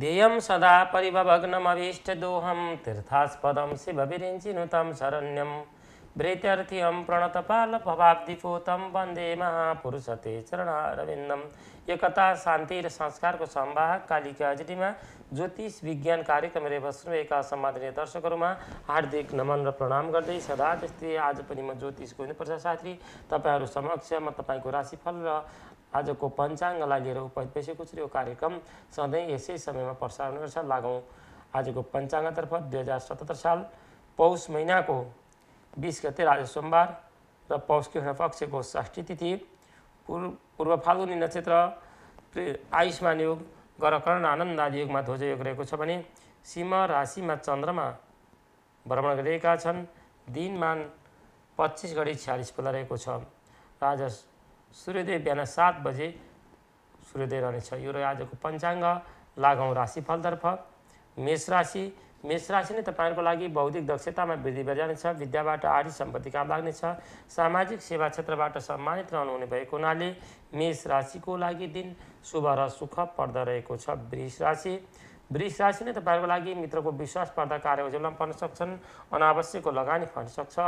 ध्येयं सदा परिभवग्नमभीष्टदोहं तीर्थास्पदं शिवविरिञ्चिनुतं शरण्यं प्रणतपाल प्रणतपालभवाब्धिपोतं वन्दे महापुरुषते चरणारविन्दम एकता शान्ति र संस्कारको संवाहक कालीका हाजिरीमा ज्योतिष विज्ञान कार्यक्रम एका सम्मानीय दर्शकहरूमा हार्दिक नमन र प्रणाम गर्दै सदा त्यस्तै आज पनि म ज्योतिष गोर्नुपर्छ साथी तपाईँहरू समक्ष म तपाईँको राशिफल र आजको पञ्चाङ्गलाई लिएर उपदेश यो कार्यक्रम सधैँ यसै समयमा प्रसारण गर्छ लागौँ आजको पञ्चाङ्गतर्फ दुई हजार सतहत्तर साल पौष महिनाको बिस गते राज सोमबार र पौष कृष्ण पक्षको षष्ठी तिथि पूर्व पूर्व फाल्गुनी नक्षत्र आयुष्मान योग गरकर्ण आनन्द आदि योगमा योग रहेको छ भने सिंह राशिमा चन्द्रमा भ्रमण गरिरहेका छन् दिनमान पच्चिस घडी छ्यालिस बेला रहेको छ राजा सूर्योदय बिहान सात बजे सूर्योदय रहनेछ यो रह्यो आजको पञ्चाङ्ग लागौँ राशिफलतर्फ मेष राशि मेष राशि नै तपाईँहरूको लागि बौद्धिक दक्षतामा वृद्धि भएर जानेछ विद्याबाट आर्थिक सम्पत्ति काम लाग्नेछ सामाजिक सेवा क्षेत्रबाट सम्मानित रहनुहुने भएको हुनाले मेष राशिको लागि दिन शुभ र सुख पर्दो रहेको छ वृष राशि वृष राशि नै तपाईँहरूको लागि मित्रको विश्वास पर्दा कार्य उज्जवल पर्न सक्छन् अनावश्यकको लगानी फर्न सक्छ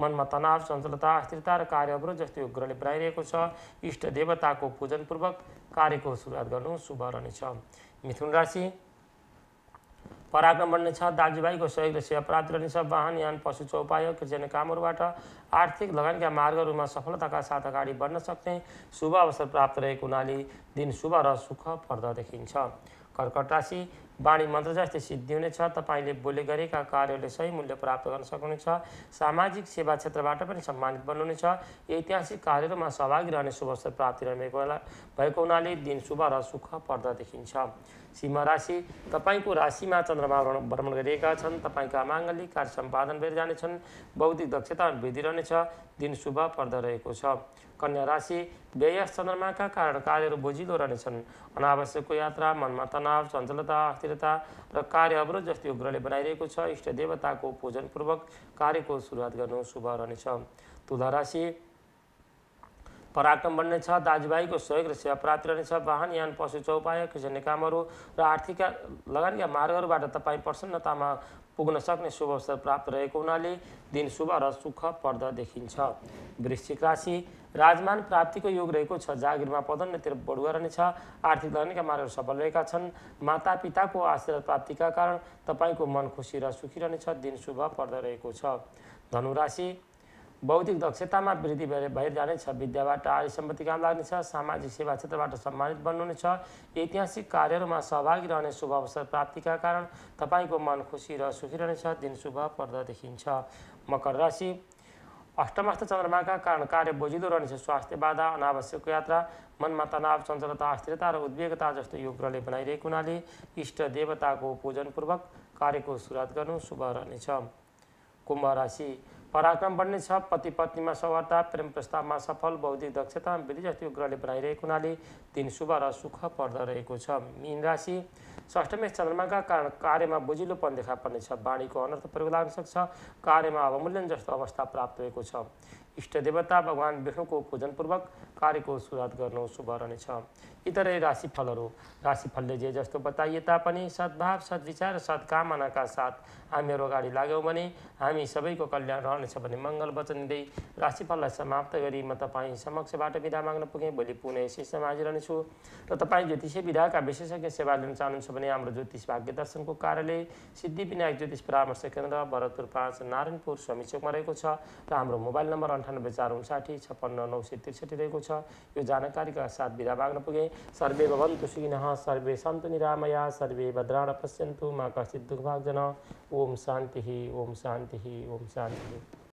मनमा तनाव सञ्चलता अस्थिरता र कार्य अवरोध जस्तो यो ग्रहले बनाइरहेको छ इष्ट देवताको पूजनपूर्वक कार्यको सुरुवात गर्नु शुभ रहनेछ मिथुन राशि पराक्रम बढ्नेछ दाजुभाइको सहयोग र सेवा प्राप्त रहनेछ वाहन यान पशु चौपाय कृषि कामहरूबाट आर्थिक लगानीका मार्गहरूमा सफलताका साथ अगाडि बढ्न सक्ने शुभ अवसर प्राप्त रहेको हुनाले दिन शुभ र सुख पर्दा देखिन्छ कर्कट राशि वाणी मन्त्र जस्तै सिद्धि हुनेछ तपाईँले बोले गरेका कार्यले सही मूल्य प्राप्त गर्न सक्नुहुनेछ सामाजिक सेवा क्षेत्रबाट पनि सम्मानित बन्नुहुनेछ ऐतिहासिक कार्यहरूमा सहभागी रहने शुभ अवसर प्राप्ति रहेको भएको हुनाले दिन शुभ र सुख पर्दा देखिन्छ सिंह राशि तपाईँको राशिमा चन्द्रमा भ्रमण गरिएका छन् तपाईँका माङ्गलिक कार्य सम्पादन भएर जानेछन् बौद्धिक दक्षता वृद्धि रहनेछ दिन शुभ पर्दो रहेको छ कन्या राशि व्यय चन्द्रमाका कारण कार्यहरू बोझिलो रहनेछन् अनावश्यकको यात्रा मनमा तनाव चञ्चलता अस्थिरता र कार्य अवरोध जस्तै उग्रले बनाइरहेको छ इष्ट देवताको पूजनपूर्वक कार्यको सुरुवात गर्नु शुभ रहनेछ तुला राशि पराक्रम बन्नेछ छ दाजुभाइको सहयोग र सेवा प्राप्त रहनेछ वाहन यान पशु चौपाय किसानी कामहरू र आर्थिक लगानीका मार्गहरूबाट तपाईँ प्रसन्नतामा पुग्न सक्ने शुभ अवसर प्राप्त रहेको हुनाले दिन शुभ र सुख पर्द देखिन्छ वृश्चिक राशि राजमान प्राप्तिको योग रहेको छ जागिरमा पदोन्नतिर बढुवा रहनेछ आर्थिक लगानीका मार्गहरू सफल रहेका छन् मातापिताको आशीर्वाद प्राप्तिका कारण तपाईँको मन खुसी र सुखी रहनेछ दिन शुभ पर्दा रहेको छ धनुराशि बौद्धिक दक्षतामा वृद्धि भइरहनेछ विद्याबाट आर्य सम्पत्ति काम लाग्नेछ सामाजिक सेवा क्षेत्रबाट सम्मानित बन्नुहुनेछ ऐतिहासिक कार्यहरूमा सहभागी रहने शुभ अवसर प्राप्तिका कारण तपाईँको मन खुसी र सुखी रहनेछ दिन शुभ पर्दा देखिन्छ मकर राशि अष्टमस्थ चन्द्रमाका कारण कार्य बोझिलो रहनेछ स्वास्थ्य बाधा अनावश्यक यात्रा मनमा तनाव चञ्चलता अस्थिरता र उद्वेगता जस्तो यो ग्रहले बनाइरहेको हुनाले इष्ट देवताको पूजनपूर्वक कार्यको सुरुवात गर्नु शुभ रहनेछ कुम्भ राशि पराक्रम बढ्ने छ पति पत्नीमा सौहार्दा प्रेम प्रस्तावमा सफल बौद्धिक दक्षता वृद्धि जस्तो ग्रहले बनाइरहेको हुनाले दिन शुभ र सुख पर्दो रहेको छ मिन राशि षष्ठमेश चन्द्रमाका कारण कार्यमा बुझिलोपन देखा पर्नेछ वाणीको अनर्थ प्रयोग लाग्न सक्छ कार्यमा अवमूल्यन जस्तो अवस्था प्राप्त भएको छ इष्ट देवता भगवान विष्णुको पूजनपूर्वक कार्यको सुरुवात गर्नु शुभ रहनेछ यी राशिफलहरू राशिफलले जे जस्तो बताइए तापनि सद्भाव सद्विचार सद्कामनाका साथ हामीहरू अगाडि लाग्यौँ भने हामी सबैको कल्याण रहनेछ भने मङ्गल वचन दिँदै राशिफललाई समाप्त गरी म तपाईँ समक्षबाट विदा माग्न पुगेँ भोलि पुनः सिस्टम रहनेछु र तपाईँ ज्योतिषीय विधाका विशेषज्ञ सेवा लिन चाहनुहुन्छ भने हाम्रो ज्योतिष भाग्य दर्शनको कार्यालय सिद्धि विनायक ज्योतिष परामर्श केन्द्र भरतपुर पाँच नारायणपुर स्वामी चोकमा रहेको छ र हाम्रो मोबाइल नम्बर अन्ठानब्बे चार उन्साठी छप्पन्न नौ सय त्रिसठी रहेको छ छ यो जानकारीका साथ बिदा माग्न पुगे सर्वे भवन्तु सुखिनः सर्वे सन्तु निरामया सर्वे भद्राण पश्यन्तु मा कश्चित् दुःखभागजन ओम शान्ति ओम शान्ति ओम शान्ति